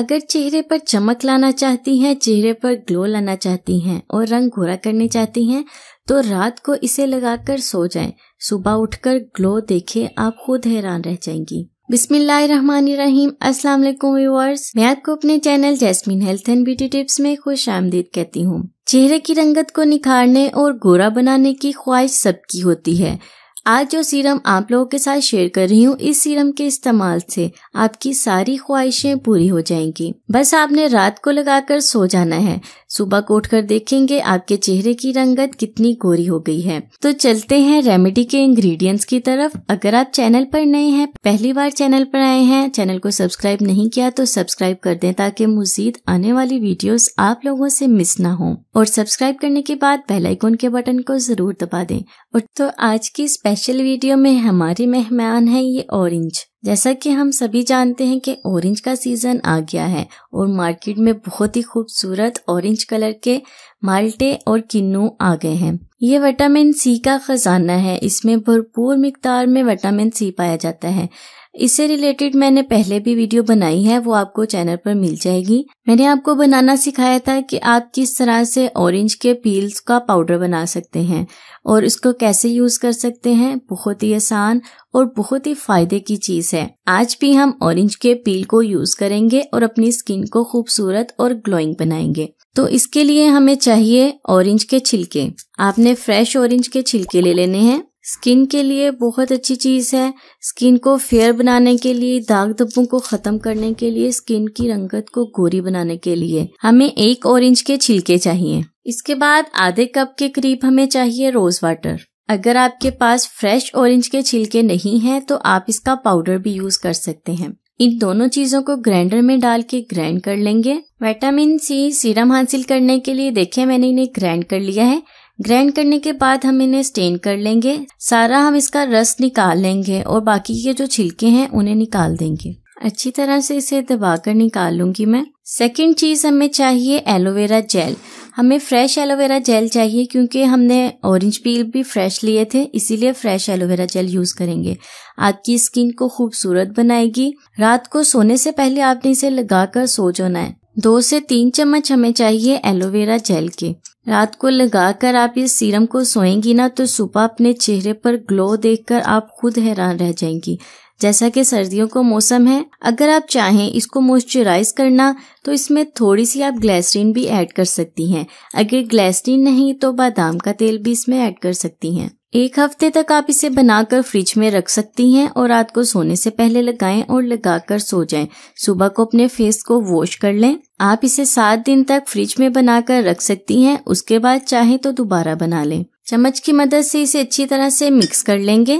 अगर चेहरे पर चमक लाना चाहती हैं चेहरे पर ग्लो लाना चाहती हैं और रंग गोरा करने चाहती हैं तो रात को इसे लगाकर सो जाएं सुबह उठकर ग्लो देखें आप खुद हैरान रह जाएंगी बिस्मिल्लाहिर्रहमानिर्रहीम अस्सलाम वालेकुम व्यूअर्स मैं आपको अपने channel Jasmine health and beauty tips में खुश आमदीद कहती हूँ चेहरे की रंगत को निखारने और गोरा बनाने की ख्वाहिश सबकी होती है आज जो सीरम आप लोगों के साथ शेयर कर रही हूँ इस सीरम के इस्तेमाल से आपकी सारी ख्वाहिशें पूरी हो जाएंगी बस आपने रात को लगाकर सो जाना है सुबह को उठकर देखेंगे आपके चेहरे की रंगत कितनी गोरी हो गई है तो चलते हैं रेमेडी के इंग्रेडिएंट्स की तरफ अगर आप चैनल पर नए हैं पहली बार चैनल पर आए हैं चैनल को सब्सक्राइब नहीं किया तो सब्सक्राइब कर दें ताकि मुजीद आने वाली वीडियोस आप लोगों से मिस ना हो और सब्सक्राइब करने के बाद बेल के बटन को जरूर दबा दें और तो आज की स्पेशल वीडियो में हमारी मेहमान है ये ऑरेंज जैसा कि हम सभी जानते हैं कि ऑरेंज का सीजन आ गया है और मार्केट में बहुत ही खूबसूरत ऑरेंज कलर के माल्टे और किन्नू आ गए हैं ये विटामिन सी का खजाना है इसमें भरपूर मकदार में विटामिन सी पाया जाता है इससे रिलेटेड मैंने पहले भी वीडियो बनाई है वो आपको चैनल पर मिल जाएगी मैंने आपको बनाना सिखाया था कि आप किस तरह से ऑरेंज के पील्स का पाउडर बना सकते हैं और इसको कैसे यूज कर सकते हैं बहुत ही आसान और बहुत ही फायदे की चीज है आज भी हम ऑरेंज के पील को यूज करेंगे और अपनी स्किन को खूबसूरत और ग्लोइंग बनाएंगे तो इसके लिए हमें चाहिए ऑरेंज के छिलके आपने फ्रेश ऑरेंज के छिलके ले लेने हैं स्किन के लिए बहुत अच्छी चीज़ है स्किन को फेयर बनाने के लिए दाग धब्बों को ख़त्म करने के लिए स्किन की रंगत को गोरी बनाने के लिए हमें एक ऑरेंज के छिलके चाहिए इसके बाद आधे कप के करीब हमें चाहिए रोज़ वाटर अगर आपके पास फ्रेश ऑरेंज के छिलके नहीं हैं तो आप इसका पाउडर भी यूज़ कर सकते हैं इन दोनों चीजों को ग्राइंडर में डाल के ग्राइंड कर लेंगे विटामिन सी सीरम हासिल करने के लिए देखिए मैंने इन्हें ग्राइंड कर लिया है ग्राइंड करने के बाद हम इन्हें स्टेन कर लेंगे सारा हम इसका रस निकाल लेंगे और बाकी के जो छिलके हैं उन्हें निकाल देंगे अच्छी तरह से इसे दबाकर निकाल लूंगी मैं सेकेंड चीज़ हमें चाहिए एलोवेरा जेल हमें फ्रेश एलोवेरा जेल चाहिए क्योंकि हमने ऑरेंज पील भी फ्रेश लिए थे इसीलिए फ्रेश एलोवेरा जेल यूज़ करेंगे आपकी स्किन को खूबसूरत बनाएगी रात को सोने से पहले आपने इसे लगाकर सो जाना है दो से तीन चम्मच हमें चाहिए एलोवेरा जेल के रात को लगाकर आप इस सीरम को सोएंगी ना तो सुबह अपने चेहरे पर ग्लो देखकर आप खुद हैरान रह जाएंगी जैसा कि सर्दियों का मौसम है अगर आप चाहें इसको मॉइस्चराइज करना तो इसमें थोड़ी सी आप ग्लैसरीन भी ऐड कर सकती हैं अगर ग्लैसरीन नहीं तो बादाम का तेल भी इसमें ऐड कर सकती हैं एक हफ्ते तक आप इसे बनाकर फ्रिज में रख सकती हैं और रात को सोने से पहले लगाएं और लगाकर सो जाएं। सुबह को अपने फेस को वॉश कर लें आप इसे सात दिन तक फ्रिज में बनाकर रख सकती हैं उसके बाद चाहे तो दोबारा बना लें चम्मच की मदद से इसे अच्छी तरह से मिक्स कर लेंगे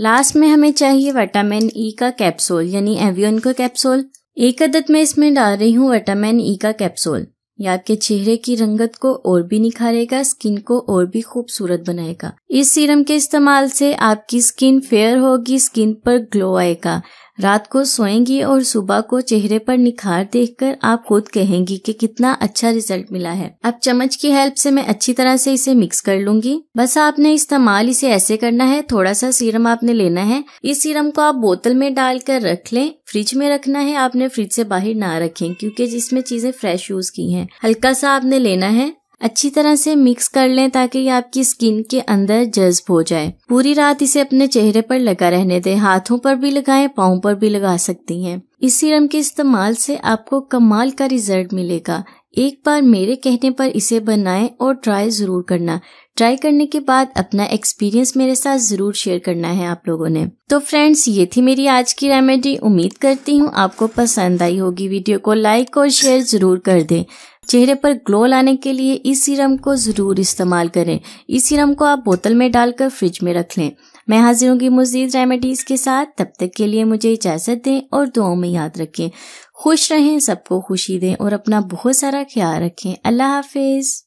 लास्ट में हमें चाहिए विटामिन ई e का कैप्सूल यानी एवियन का कैप्सूल एक अदद में इसमें डाल रही हूँ विटामिन ई e का कैप्सूल ये आपके चेहरे की रंगत को और भी निखारेगा स्किन को और भी खूबसूरत बनाएगा इस सीरम के इस्तेमाल से आपकी स्किन फेयर होगी स्किन पर ग्लो आएगा रात को सोएंगी और सुबह को चेहरे पर निखार देखकर आप खुद कहेंगी कि कितना अच्छा रिजल्ट मिला है अब चम्मच की हेल्प से मैं अच्छी तरह से इसे मिक्स कर लूंगी बस आपने इस्तेमाल इसे ऐसे करना है थोड़ा सा सीरम आपने लेना है इस सीरम को आप बोतल में डालकर रख लें फ्रिज में रखना है आपने फ्रिज से बाहर ना रखें क्योंकि जिसमें चीजें फ्रेश यूज की हैं हल्का सा आपने लेना है अच्छी तरह से मिक्स कर लें ताकि ये आपकी स्किन के अंदर जज्ब हो जाए पूरी रात इसे अपने चेहरे पर लगा रहने दें हाथों पर भी लगाएं पाओ पर भी लगा सकती हैं इस सीरम के इस्तेमाल से आपको कमाल का रिजल्ट मिलेगा एक बार मेरे कहने पर इसे बनाएं और ट्राई जरूर करना ट्राई करने के बाद अपना एक्सपीरियंस मेरे साथ जरूर शेयर करना है आप लोगों ने तो फ्रेंड्स ये थी मेरी आज की रेमेडी उम्मीद करती हूँ आपको पसंद आई होगी वीडियो को लाइक और शेयर जरूर कर दें चेहरे पर ग्लो लाने के लिए इस सीरम को ज़रूर इस्तेमाल करें इस सीरम को आप बोतल में डालकर फ्रिज में रख लें मैं हाजिर हूँ मजीद रेमेडीज़ के साथ तब तक के लिए मुझे इजाज़त दें और दुआओं में याद रखें खुश रहें सबको खुशी दें और अपना बहुत सारा ख्याल रखें अल्लाह हाफिज़